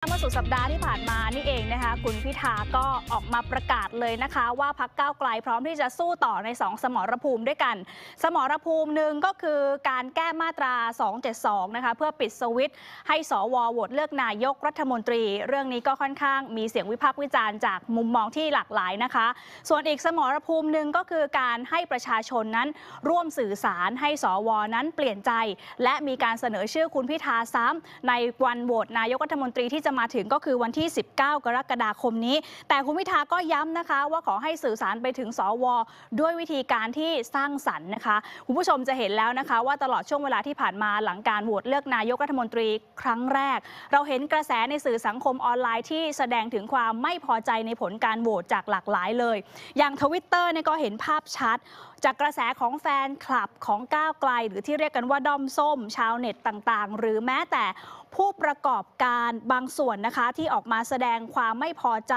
เมื่อสุดสัปดาห์ที่ผ่านมา นี่เองนะคะคุณพิธาก็ออกมาประกาศเลยนะคะ ว่าพักก้าวไกลพร้อมที่จะสู้ต่อใน2สมรภูมิด้วยกัน สมรภูมิหนึ่งก็คือการแก้มาตรา 272 นะคะเพื่อปิดสวิตให้สวโหวตเลือกนายกรัฐมนตรี เรื่องนี้ก็ค่อนข้างมีเสียงวิพากษ์วิจารณ์จากมุมมองที่หลากหลายนะคะ ส่วนอีกสมรภูมิหนึ่งก็คือการให้ประชาชนนั้นร่วมสื่อสารให้สว นั้นเปลี่ยนใจ และมีการเสนอชื่อคุณพิธาซ้ำ ในวันโหวตนายกรัฐมนตรีที่จะะมาถึงก็คือวันที่ 19 กรกฎาคมนี้ แต่คุณพิธาก็ย้ำนะคะว่าขอให้สื่อสารไปถึงสว ด้วยวิธีการที่สร้างสรรค์นะคะ คุณผู้ชมจะเห็นแล้วนะคะว่าตลอดช่วงเวลาที่ผ่านมาหลังการโหวตเลือกนายกรัฐมนตรีครั้งแรก เราเห็นกระแสในสื่อสังคมออนไลน์ที่แสดงถึงความไม่พอใจในผลการโหวตจากหลากหลายเลย อย่างทวิตเตอร์ก็เห็นภาพชัดจากกระแสของแฟนคลับของก้าวไกล หรือที่เรียกกันว่าด้อมส้ม ชาวเน็ตต่างๆ หรือแม้แต่ผู้ประกอบการบางส่วนนะคะที่ออกมาแสดงความไม่พอใจ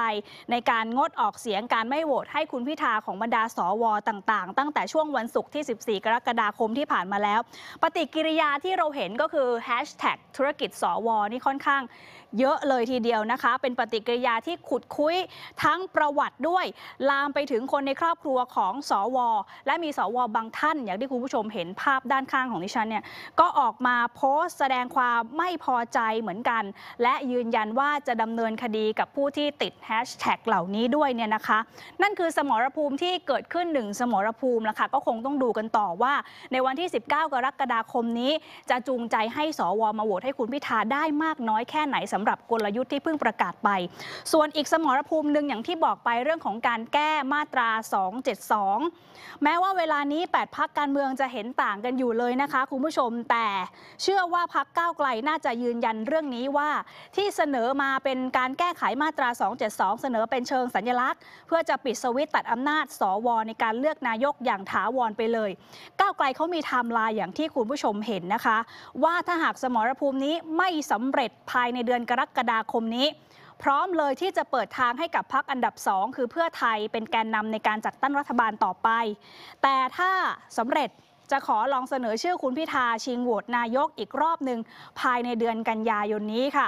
ในการงดออกเสียงการไม่โหวตให้คุณพิธาของบรรดา สว ต่างๆ ตั้งแต่ช่วงวันศุกร์ที่ 14 กรกฎาคมที่ผ่านมาแล้ว ปฏิกิริยาที่เราเห็นก็คือแฮชแท็กธุรกิจสว นี่ค่อนข้างเยอะเลยทีเดียวนะคะ เป็นปฏิกิริยาที่ขุดคุยทั้งประวัติด้วยลามไปถึงคนในครอบครัวของสวและและมีสวบางท่าน อย่างที่คุณผู้ชมเห็นภาพด้านข้างของดิฉันเนี่ยก็ออกมาโพสต์แสดงความไม่พอใจเหมือนกัน และยืนยันว่าจะดำเนินคดีกับผู้ที่ติดแฮชแท็กเหล่านี้ด้วยเนี่ยนะคะ นั่นคือสมรภูมิที่เกิดขึ้นหนึ่งสมรภูมิแล้วค่ะก็คงต้องดูกันต่อว่าในวันที่ 19 กรกฎาคมนี้จะจูงใจให้สวมาโหวตให้คุณพิธาได้มากน้อยแค่ไหนสำหรับกลยุทธ์ที่เพิ่งประกาศไป ส่วนอีกสมรภูมิหนึ่งอย่างที่บอกไปเรื่องของการแก้มาตรา 272 แม้ว่าเวลานี้ 8พักการเมืองจะเห็นต่างกันอยู่เลยนะคะ คุณผู้ชมแต่ เชื่อว่าพักก้าวไกลน่าจะยืนยันเรื่องนี้ว่า ที่เสนอมาเป็นการแก้ไขมาตรา272 เสนอเป็นเชิงสัญลักษณ์ เพื่อจะปิดสวิตตัดอำนาจ สวในการเลือกนายกอย่างถาวรไปเลย ก้าวไกลเขามีไทม์ไลน์อย่างที่คุณผู้ชมเห็นนะคะ ว่าถ้าหากสมรภูมินี้ไม่สำเร็จภายในเดือนกรกฎาคมนี้พร้อมเลยที่จะเปิดทางให้กับพักอันดับสองคือเพื่อไทยเป็นแกนนำในการจัดตั้งรัฐบาลต่อไป แต่ถ้าสำเร็จจะขอลองเสนอชื่อคุณพิธา ชิงโหวตนายกอีกรอบหนึ่งภายในเดือนกันยายนนี้ค่ะ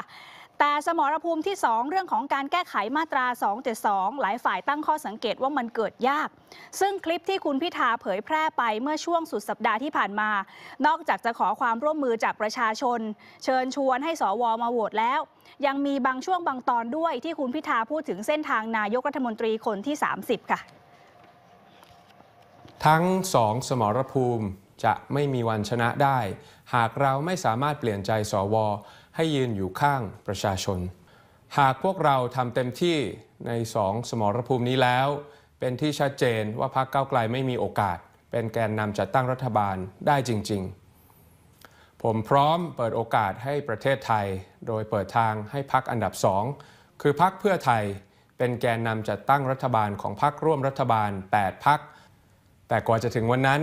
แต่สมรภูมิที่ 2 เรื่องของการแก้ไขมาตรา272หลายฝ่ายตั้งข้อสังเกตว่ามันเกิดยาก ซึ่งคลิปที่คุณพิธาเผยแพร่ไปเมื่อช่วงสุดสัปดาห์ที่ผ่านมา นอกจากจะขอความร่วมมือจากประชาชน เชิญชวนให้สวมาโหวตแล้ว ยังมีบางช่วงบางตอนด้วยที่คุณพิธาพูดถึงเส้นทางนายกรัฐมนตรีคนที่ 30 ค่ะ ทั้งสองสมรภูมิจะไม่มีวันชนะได้ หากเราไม่สามารถเปลี่ยนใจสวให้ยืนอยู่ข้างประชาชน หากพวกเราทำเต็มที่ในสองสมรภูมินี้แล้ว เป็นที่ชัดเจนว่าพรรคก้าวไกลไม่มีโอกาส เป็นแกนนำจัดตั้งรัฐบาลได้จริง ๆ ผมพร้อมเปิดโอกาสให้ประเทศไทย โดยเปิดทางให้พรรคอันดับสองคือพรรคเพื่อไทยเป็นแกนนำจัดตั้งรัฐบาลของพรรคร่วมรัฐบาล 8พรรคแต่กว่าจะถึงวันนั้น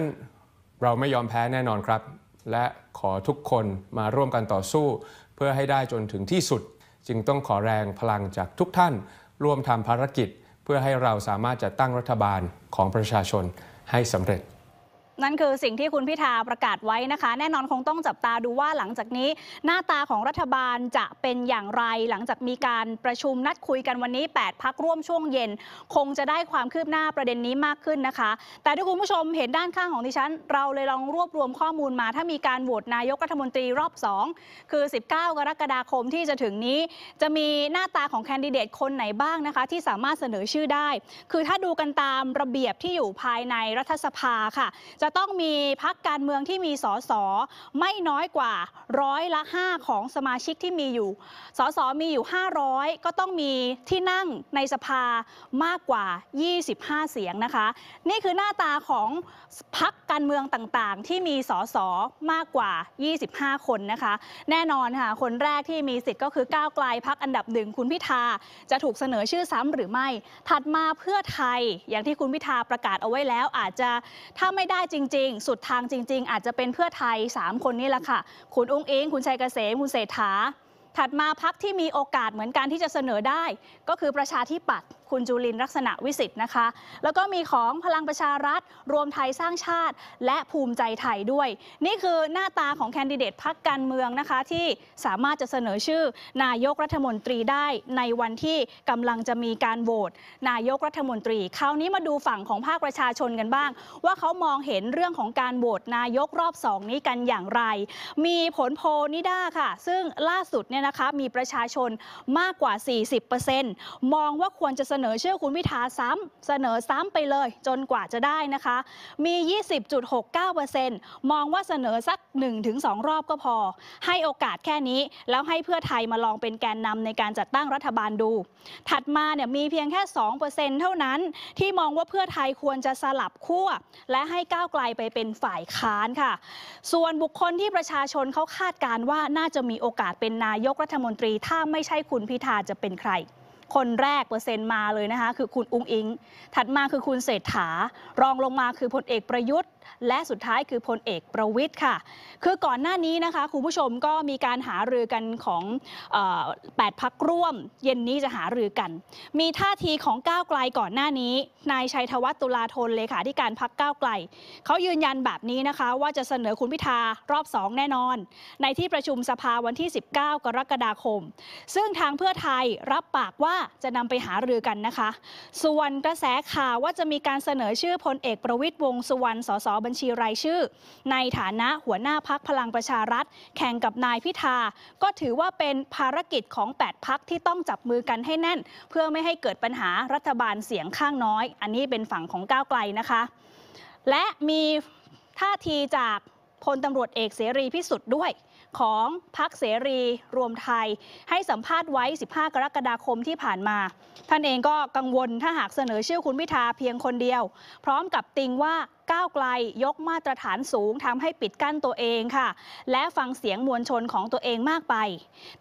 เราไม่ยอมแพ้แน่นอนครับและขอทุกคนมาร่วมกันต่อสู้เพื่อให้ได้จนถึงที่สุด จึงต้องขอแรงพลังจากทุกท่านร่วมทำภารกิจเพื่อให้เราสามารถจัดตั้งรัฐบาลของประชาชนให้สำเร็จนั่นคือสิ่งที่คุณพิธาประกาศไว้นะคะ แน่นอนคงต้องจับตาดูว่าหลังจากนี้ หน้าตาของรัฐบาลจะเป็นอย่างไรหลังจากมีการประชุมนัดคุยกันวันนี้ 8 พักร่วมช่วงเย็นคงจะได้ความคืบหน้าประเด็นนี้มากขึ้นนะคะ แต่ที่คุณผู้ชมเห็นด้านข้างของดิฉัน เราเลยลองรวบรวมข้อมูลมาถ้ามีการโหวตนายกรัฐมนตรีรอบ2คือ 19 กรกฎาคมที่จะถึงนี้ จะมีหน้าตาของแคนดิเดตคนไหนบ้างนะคะ ที่สามารถเสนอชื่อได้ คือถ้าดูกันตามระเบียบที่อยู่ภายในรัฐสภาค่ะจะต้องมีพักการเมืองที่มีสสไม่น้อยกว่าร้อยละ 5 ของสมาชิกที่มีอยู่สสมีอยู่ 500 ก็ต้องมีที่นั่งในสภามากกว่า 25 เสียงนะคะ นี่คือหน้าตาของพักการเมืองต่างๆ ที่มีสสมากกว่า 25 คนนะคะ แน่นอนค่ะคนแรกที่มีสิทธิ์ก็คือก้าวไกลพักอันดับหนึ่งคุณพิธาจะถูกเสนอชื่อซ้ำหรือไม่ถัดมาเพื่อไทยอย่างที่คุณพิธาประกาศเอาไว้แล้วอาจจะถ้าไม่ได้จริงจริงๆสุดทางจริง ๆ อาจจะเป็นเพื่อไทย 3 คนนี่แหละค่ะ คุณอุ้งอิงคุณชัยเกษม คุณเศรษฐา ถัดมาพักที่มีโอกาสเหมือนกันที่จะเสนอได้ ก็คือประชาธิปัตย์คุณจุลินลักษณะวิสิทธ์นะคะ แล้วก็มีของพลังประชารัฐ รวมไทยสร้างชาติและภูมิใจไทยด้วย นี่คือหน้าตาของแคนดิเดตพักการเมืองนะคะที่สามารถจะเสนอชื่อนายกรัฐมนตรีได้ในวันที่กำลังจะมีการโหวตนายกรัฐมนตรี คราวนี้มาดูฝั่งของภาคประชาชนกันบ้าง ว่าเขามองเห็นเรื่องของการโหวตนายกรอบสองนี้กันอย่างไร มีผลโพนิด้าค่ะ ซึ่งล่าสุดเนี่ยนะคะมีประชาชนมากกว่า 40%มองว่าควรจะเสนนอชื่อคุณพิธาซ้ำ เสนอซ้ำไปเลยจนกว่าจะได้นะคะ มี 20.69%มองว่าเสนอสัก 1-2 รอบก็พอ ให้โอกาสแค่นี้ แล้วให้เพื่อไทยมาลองเป็นแกนนำในการจัดตั้งรัฐบาลดู ถัดมาเนี่ยมีเพียงแค่ 2%เท่านั้น ที่มองว่าเพื่อไทยควรจะสลับขั้ว และให้ก้าวไกลไปเป็นฝ่ายค้านค่ะ ส่วนบุคคลที่ประชาชนเขาคาดการว่าน่าจะมีโอกาสเป็นนายกรัฐมนตรีถ้าไม่ใช่คุณพิธาจะเป็นใครคนแรกเปอร์เซ็นต์มาเลยนะคะคือคุณอุ้งอิง ถัดมาคือคุณเศรษฐา รองลงมาคือพลเอกประยุทธ์และสุดท้ายคือพลเอกประวิทย์ค่ะคือก่อนหน้านี้นะคะคุณผู้ชมก็มีการหารือกันของแปดพักร่วม เย็นนี้จะหารือกัน มีท่าทีของก้าวไกลก่อนหน้านี้นายชัยธวัฒน์ตุลาธนเลขาธิการพักก้าวไกลเขายืนยันแบบนี้นะคะว่าจะเสนอคุณพิธารอบสองแน่นอน ในที่ประชุมสภาวันที่ 19 กรกฎาคม ซึ่งทางเพื่อไทยรับปากว่าจะนำไปหารือกันนะคะ ส่วนกระแสข่าวว่าจะมีการเสนอชื่อพลเอกประวิทย์วงสุวรรณสสบัญชีรายชื่อ ในฐานะหัวหน้าพักพลังประชารัฐ แข่งกับนายพิธา ก็ถือว่าเป็นภารกิจของ 8พักที่ต้องจับมือกันให้แน่น เพื่อไม่ให้เกิดปัญหารัฐบาลเสียงข้างน้อย อันนี้เป็นฝั่งของก้าวไกลนะคะ และมีท่าทีจากพลตำรวจเอกเสรีพิสุทธิ์ด้วยของพักเสรี รวมไทย ให้สัมภาษณ์ไว้ 15 กรกฎาคมที่ผ่านมา ท่านเองก็กังวลถ้าหากเสนอชื่อคุณพิธาเพียงคนเดียว พร้อมกับติงว่าก้าวไกลยกมาตรฐานสูงทำให้ปิดกั้นตัวเองค่ะ และฟังเสียงมวลชนของตัวเองมากไป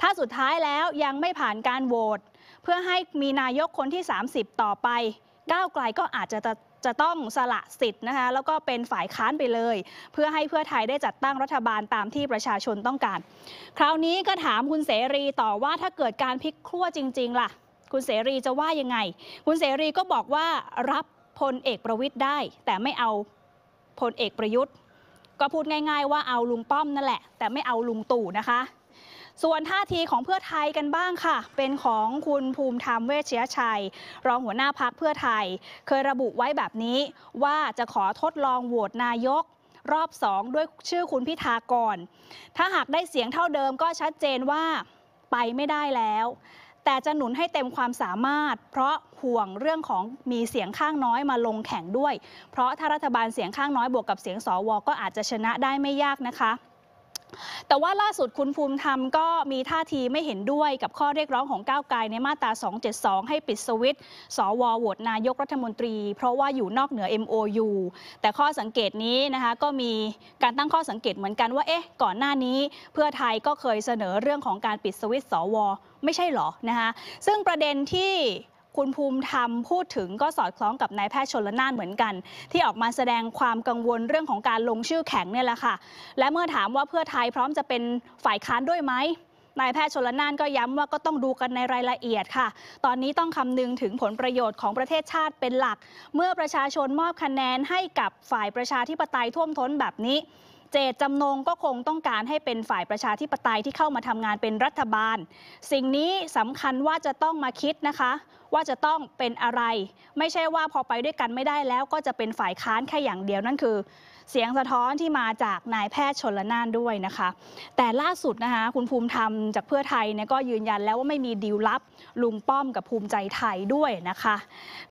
ถ้าสุดท้ายแล้วยังไม่ผ่านการโหวตเพื่อให้มีนายกคนที่ 30 ต่อไปก้าวไกลก็อาจจะจะต้องสละสิทธิ์นะคะแล้วก็เป็นฝ่ายค้านไปเลย เพื่อให้เพื่อไทยได้จัดตั้งรัฐบาลตามที่ประชาชนต้องการ คราวนี้ก็ถามคุณเสรีต่อว่าถ้าเกิดการพลิกขั้วจริงๆ ล่ะ คุณเสรีจะว่ายังไงคุณเสรีก็บอกว่ารับพลเอกประวิทย์ได้ แต่ไม่เอาพลเอกประยุทธ์ ก็พูดง่าย ๆว่าเอาลุงป้อมนั่นแหละ แต่ไม่เอาลุงตู่นะคะส่วนท่าทีของเพื่อไทยกันบ้างค่ะ เป็นของคุณภูมิธรรมเวชยชัย รองหัวหน้าพักเพื่อไทย เคยระบุไว้แบบนี้ว่าจะขอทดลองโหวตนายก รอบสองด้วยชื่อคุณพิธากร ถ้าหากได้เสียงเท่าเดิมก็ชัดเจนว่าไปไม่ได้แล้ว แต่จะหนุนให้เต็มความสามารถ เพราะห่วงเรื่องของมีเสียงข้างน้อยมาลงแข่งด้วยเพราะถ้ารัฐบาลเสียงข้างน้อยบวกกับเสียงสวก็อาจจะชนะได้ไม่ยากนะคะแต่ว่าล่าสุดคุณภูมิธรรมก็มีท่าทีไม่เห็นด้วยกับข้อเรียกร้องของก้าวไกลในมาตรา 272 ให้ปิดสวิตสวโหวตนายกรัฐมนตรี เพราะว่าอยู่นอกเหนือ MOU แต่ข้อสังเกตนี้นะคะก็มีการตั้งข้อสังเกตเหมือนกันว่าเอ๊ะก่อนหน้านี้เพื่อไทยก็เคยเสนอเรื่องของการปิดสวิตสว ไม่ใช่หรอนะคะซึ่งประเด็นที่คุณภูมิธรรมพูดถึงก็สอดคล้องกับนายแพทย์ชนละนานเหมือนกันที่ออกมาแสดงความกังวลเรื่องของการลงชื่อแข็งเนี่ยแหละค่ะ และเมื่อถามว่าเพื่อไทยพร้อมจะเป็นฝ่ายค้านด้วยไหมนายแพทย์ชนละนานก็ย้ำว่าก็ต้องดูกันในรายละเอียดค่ะ ตอนนี้ต้องคำนึงถึงผลประโยชน์ของประเทศชาติเป็นหลัก เมื่อประชาชนมอบคะแนนให้กับฝ่ายประชาธิปไตยท่วมท้นแบบนี้เจตจำนงก็คงต้องการให้เป็นฝ่ายประชาธิปไตยที่เข้ามาทำงานเป็นรัฐบาล สิ่งนี้สำคัญว่าจะต้องมาคิดนะคะ ว่าจะต้องเป็นอะไร ไม่ใช่ว่าพอไปด้วยกันไม่ได้แล้ว ก็จะเป็นฝ่ายค้านแค่อย่างเดียวนั่นคือ เสียงสะท้อนที่มาจากนายแพทย์ชนละนานด้วยนะคะ แต่ล่าสุดนะคะคุณภูมิธรรมจากเพื่อไทยเนี่ยก็ยืนยันแล้วว่าไม่มีดีลลับ ลุงป้อมกับภูมิใจไทยด้วยนะคะ